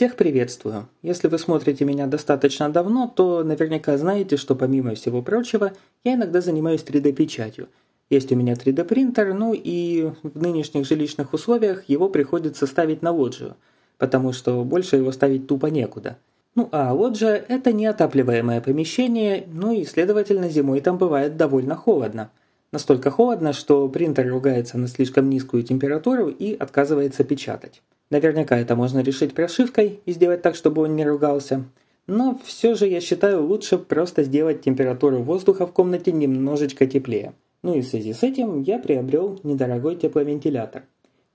Всех приветствую. Если вы смотрите меня достаточно давно, то наверняка знаете, что помимо всего прочего, я иногда занимаюсь 3D-печатью. Есть у меня 3D-принтер, ну и в нынешних жилищных условиях его приходится ставить на лоджию, потому что больше его ставить тупо некуда. Ну а лоджия – это неотапливаемое помещение, ну и, следовательно, зимой там бывает довольно холодно. Настолько холодно, что принтер ругается на слишком низкую температуру и отказывается печатать. Наверняка это можно решить прошивкой и сделать так, чтобы он не ругался. Но все же я считаю лучше просто сделать температуру воздуха в комнате немножечко теплее. Ну и в связи с этим я приобрел недорогой тепловентилятор.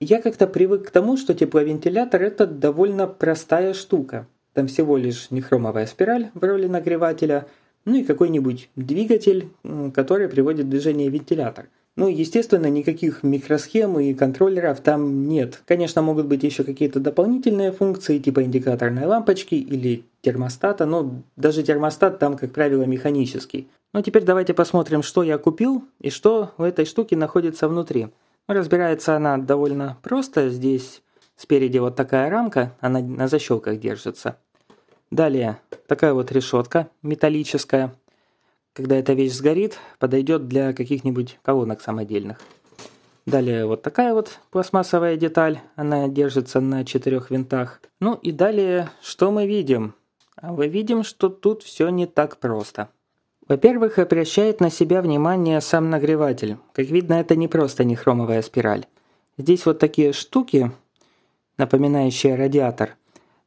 Я как-то привык к тому, что тепловентилятор это довольно простая штука. Там всего лишь нехромовая спираль в роли нагревателя, ну и какой-нибудь двигатель, который приводит в движение вентилятор – ну, естественно, никаких микросхем и контроллеров там нет. Конечно, могут быть еще какие-то дополнительные функции, типа индикаторной лампочки или термостата, но даже термостат там, как правило, механический. Ну теперь давайте посмотрим, что я купил и что в этой штуке находится внутри. Ну, разбирается она довольно просто. Здесь спереди вот такая рамка, она на защелках держится. Далее такая вот решетка металлическая – когда эта вещь сгорит, подойдет для каких-нибудь колонок самодельных. Далее вот такая вот пластмассовая деталь, она держится на четырех винтах. Ну и далее, что мы видим? А мы видим, что тут все не так просто. Во-первых, обращает на себя внимание сам нагреватель. Как видно, это не просто не хромовая спираль. Здесь вот такие штуки, напоминающие радиатор.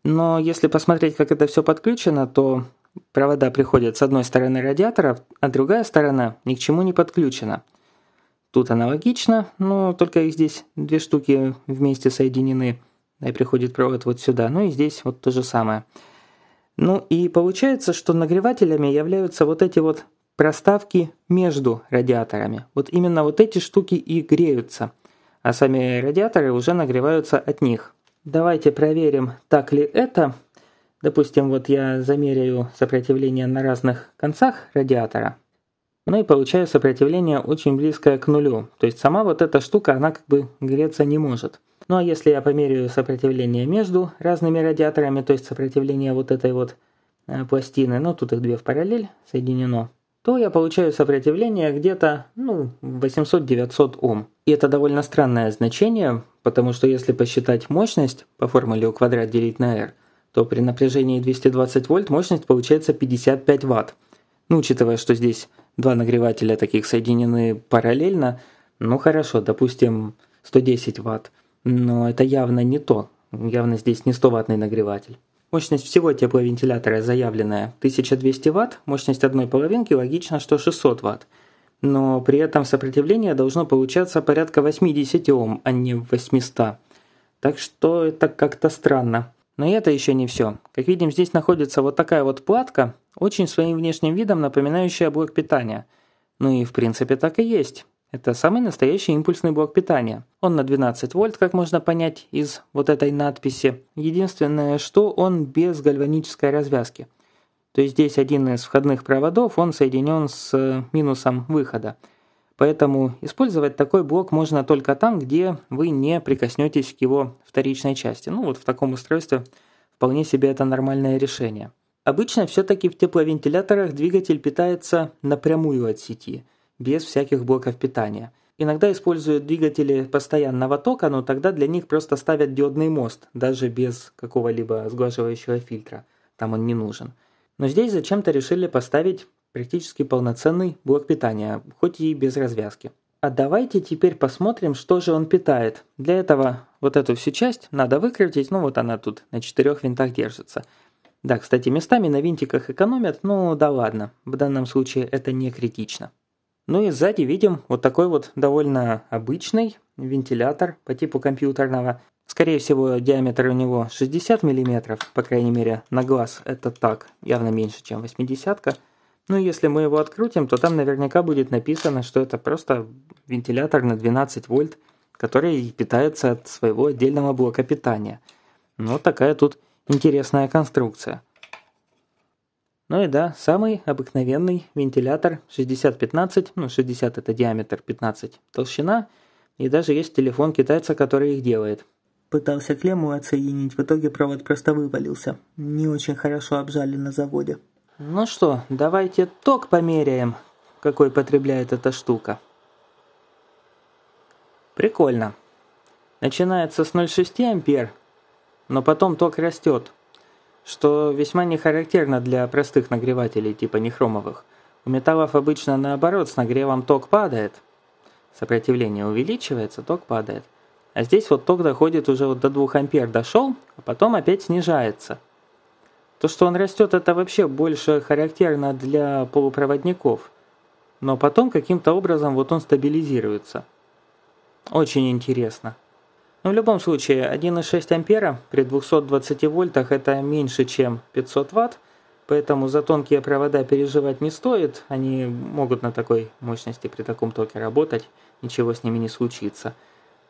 Но если посмотреть, как это все подключено, то Провода приходят с одной стороны радиатора, а другая сторона ни к чему не подключена. Тут аналогично, но только их здесь две штуки вместе соединены. И приходит провод вот сюда, ну и здесь вот то же самое. Ну и получается, что нагревателями являются вот эти вот проставки между радиаторами. Вот именно вот эти штуки и греются, а сами радиаторы уже нагреваются от них. Давайте проверим, так ли это. Допустим, вот я замеряю сопротивление на разных концах радиатора. ну и получаю сопротивление очень близкое к нулю. То есть сама вот эта штука, она как бы греться не может. Ну а если я померяю сопротивление между разными радиаторами, то есть сопротивление вот этой вот э, пластины, ну тут их две в параллель соединено, то я получаю сопротивление где-то, ну, 800-900 Ом. И это довольно странное значение, потому что если посчитать мощность по формуле у квадрат делить на R – то при напряжении 220 вольт мощность получается 55 ватт. Ну, учитывая, что здесь два нагревателя таких соединены параллельно, ну хорошо, допустим 110 ватт, но это явно не то, явно здесь не 100 ваттный нагреватель. Мощность всего тепловентилятора заявленная 1200 ватт, мощность одной половинки логично, что 600 ватт. Но при этом сопротивление должно получаться порядка 80 Ом, а не 800. Так что это как-то странно. Но это еще не все. Как видим, здесь находится вот такая вот платка, очень своим внешним видом напоминающая блок питания. Ну и в принципе так и есть. Это самый настоящий импульсный блок питания. Он на 12 вольт, как можно понять из вот этой надписи. Единственное, что он без гальванической развязки. То есть здесь один из входных проводов, он соединен с э, минусом выхода. Поэтому использовать такой блок можно только там, где вы не прикоснетесь к его вторичной части. Ну вот в таком устройстве вполне себе это нормальное решение. Обычно все-таки в тепловентиляторах двигатель питается напрямую от сети, без всяких блоков питания. Иногда используют двигатели постоянного тока, но тогда для них просто ставят диодный мост, даже без какого-либо сглаживающего фильтра. Там он не нужен. Но здесь зачем-то решили поставить Практически полноценный блок питания, хоть и без развязки. А давайте теперь посмотрим, что же он питает. Для этого вот эту всю часть надо выкрутить, ну вот она тут на четырех винтах держится. Да, кстати, местами на винтиках экономят, ну да ладно, в данном случае это не критично. Ну и сзади видим вот такой вот довольно обычный вентилятор по типу компьютерного. Скорее всего, диаметр у него 60 мм, по крайней мере, на глаз это так, явно меньше, чем 80 -ка. Ну, если мы его открутим, то там наверняка будет написано, что это просто вентилятор на 12 вольт, который питается от своего отдельного блока питания. Но ну, такая тут интересная конструкция. Ну и да, самый обыкновенный вентилятор 60-15, ну 60 это диаметр, 15 толщина, и даже есть телефон китайца, который их делает. Пытался клемму отсоединить, в итоге провод просто вывалился. Не очень хорошо обжали на заводе. Ну что, давайте ток померяем, какой потребляет эта штука. Прикольно. Начинается с 0,6 ампер, но потом ток растет, что весьма не характерно для простых нагревателей типа нехромовых. У металлов обычно наоборот, с нагревом ток падает, сопротивление увеличивается, ток падает. А здесь вот ток доходит уже вот до 2 ампер дошел, а потом опять снижается – то, что он растет, это вообще больше характерно для полупроводников. Но потом каким-то образом вот он стабилизируется. Очень интересно. Но ну, в любом случае, 1,6 ампера при 220 вольтах это меньше, чем 500 ватт, поэтому за тонкие провода переживать не стоит, они могут на такой мощности при таком токе работать, ничего с ними не случится.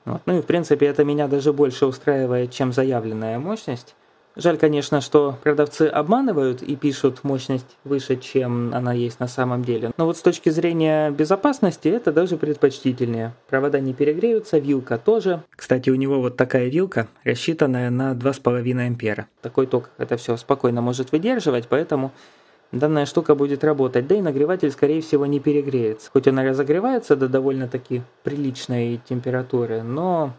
Вот. Ну и в принципе это меня даже больше устраивает, чем заявленная мощность, Жаль, конечно, что продавцы обманывают и пишут мощность выше, чем она есть на самом деле. Но вот с точки зрения безопасности это даже предпочтительнее. Провода не перегреются, вилка тоже. Кстати, у него вот такая вилка, рассчитанная на 2,5 ампера. Такой ток это все спокойно может выдерживать, поэтому Данная штука будет работать, да и нагреватель, скорее всего, не перегреется. Хоть она разогревается до довольно-таки приличной температуры, но,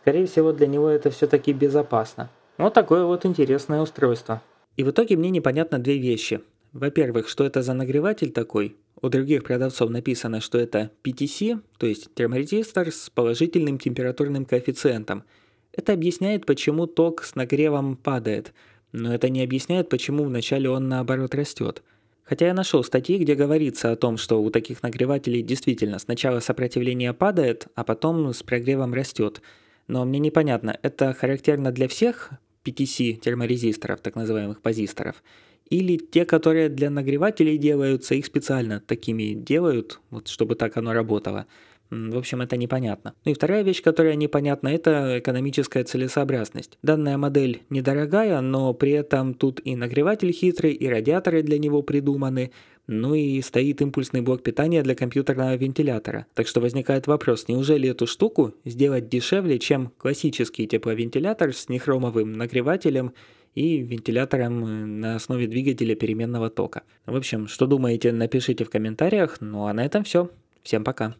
скорее всего, для него это все-таки безопасно. Вот такое вот интересное устройство. И в итоге мне непонятно две вещи. Во-первых, что это за нагреватель такой? У других продавцов написано, что это PTC, то есть терморезистор с положительным температурным коэффициентом. Это объясняет, почему ток с нагревом падает, но это не объясняет, почему вначале он наоборот растет. Хотя я нашел статьи, где говорится о том, что у таких нагревателей действительно сначала сопротивление падает, а потом с прогревом растет. Но мне непонятно, это характерно для всех PTC терморезисторов, так называемых позисторов, или те, которые для нагревателей делаются, их специально такими делают, вот чтобы так оно работало. В общем, это непонятно. Ну и вторая вещь, которая непонятна, это экономическая целесообразность. Данная модель недорогая, но при этом тут и нагреватель хитрый, и радиаторы для него придуманы, ну и стоит импульсный блок питания для компьютерного вентилятора. Так что возникает вопрос, неужели эту штуку сделать дешевле, чем классический тепловентилятор с нехромовым нагревателем и вентилятором э, на основе двигателя переменного тока. В общем, что думаете, напишите в комментариях. Ну а на этом все. Всем пока.